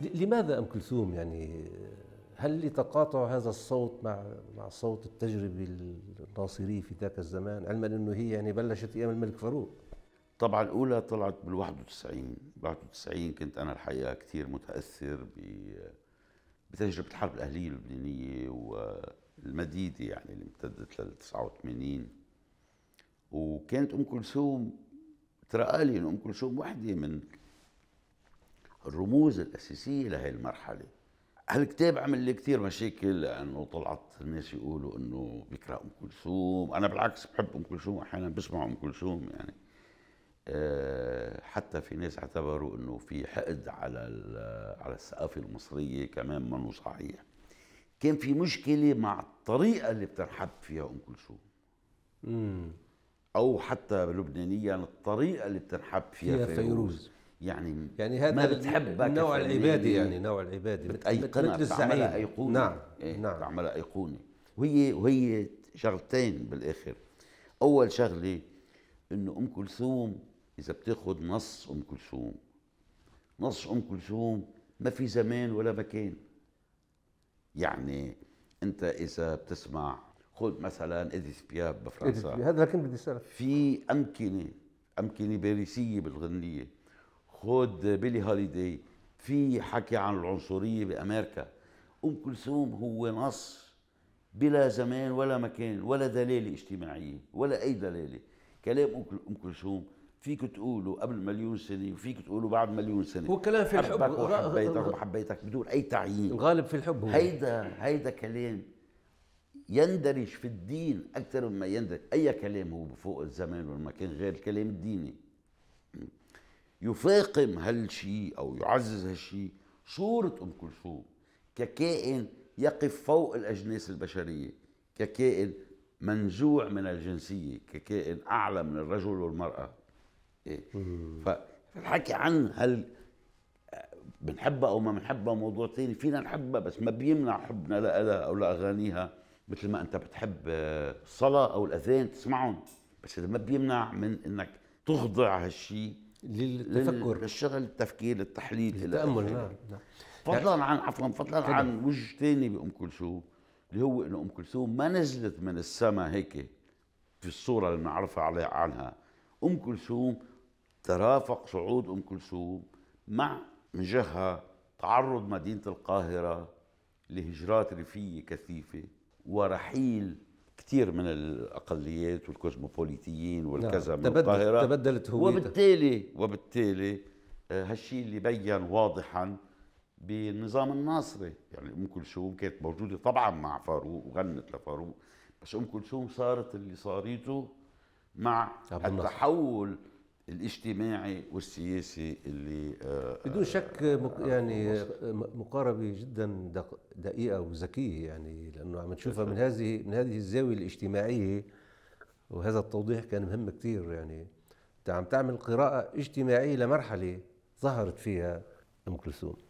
لماذا ام كلثوم يعني هل يتقاطع هذا الصوت مع مع صوت التجربه الناصري في ذاك الزمان علما انه هي يعني بلشت ايام الملك فاروق طبعا الاولى طلعت بال 91 91 كنت انا الحقيقه كثير متاثر ب بتجربه الحرب الاهليه اللبنانيه والمديده يعني اللي امتدت لل 89 وكانت ام كلثوم ترقالي انه ام كلثوم وحده من الرموز الاساسيه لهي المرحله هالكتاب عمل لي كثير مشاكل لانه طلعت الناس يقولوا انه بيكره ام كلثوم انا بالعكس بحب ام كلثوم احيانا بسمع ام كلثوم يعني آه، حتى في ناس اعتبروا انه في حقد على على الثقافه المصريه كمان منه صحيح كان في مشكله مع الطريقه اللي بتنحب فيها ام كلثوم او حتى لبنانيا الطريقه اللي بتنحب فيها, فيها فيروز, فيروز. يعني يعني هذا ما بتحب نوع العبادي يعني نوع العبادي بتأيقنها مثل الزعيم أيقونة نعم إيه نعم بتعملها أيقونة وهي وهي شغلتين بالآخر أول شغلة إنه أم كلثوم إذا بتاخذ نص أم كلثوم نص أم كلثوم ما في زمان ولا مكان يعني أنت إذا بتسمع خذ مثلا إديث بياب بفرنسا هذا لكن بدي أسألك في أمكنة أمكنة باريسية بالغنية خد بيلي هوليدي في حكي عن العنصريه بامريكا ام كلثوم هو نص بلا زمان ولا مكان ولا دلاله اجتماعيه ولا اي دلاله كلام ام كلثوم فيك تقوله قبل مليون سنه وفيك تقوله بعد مليون سنه كلام في الحب حبك وحبيتك وحبيتك بدون اي تعيين الغالب في الحب هو. هيدا هيدا كلام يندرج في الدين اكثر مما يندرج اي كلام هو فوق الزمان والمكان غير الكلام الديني يفاقم هالشيء أو يعزز هالشيء صورة أم كلثوم ككائن يقف فوق الأجناس البشرية ككائن منزوع من الجنسية ككائن أعلى من الرجل والمرأة إيه؟ فالحكي عن هل بنحبها أو ما بنحبها موضوع ثاني فينا نحبها بس ما بيمنع حبنا لها أو لأغانيها مثل ما أنت بتحب آه، الصلاة أو الأذان تسمعهم بس ما بيمنع من أنك تخضع هالشيء للتفكر للشغل التفكير التحليل التامل نعم،, نعم فضلا يعني عن عفوا فضلا عن وجه ثاني بام كلثوم اللي هو انه ام كلثوم ما نزلت من السماء هيك في الصوره اللي بنعرفها عليها عنها ام كلثوم ترافق صعود ام كلثوم مع من جهه تعرض مدينه القاهره لهجرات ريفيه كثيفه ورحيل كثير من الاقليات والكوزموبوليتيين نعم. والكذا نعم. من تبدل القاهره تبدلت هويتها وبالتالي وبالتالي آه، هالشيء اللي بين واضحا بالنظام الناصري يعني ام كلثوم كانت موجوده طبعا مع فاروق وغنت لفاروق بس ام كلثوم صارت اللي صارته مع التحول الاجتماعي والسياسي اللي آه، بدون شك مك آه، يعني مقاربه جدا دقيقه وذكيه يعني لانه عم تشوفها من هذه من هذه الزاويه الاجتماعيه وهذا التوضيح كان مهم كثير يعني انت عم تعمل قراءه اجتماعيه لمرحله ظهرت فيها ام كلثوم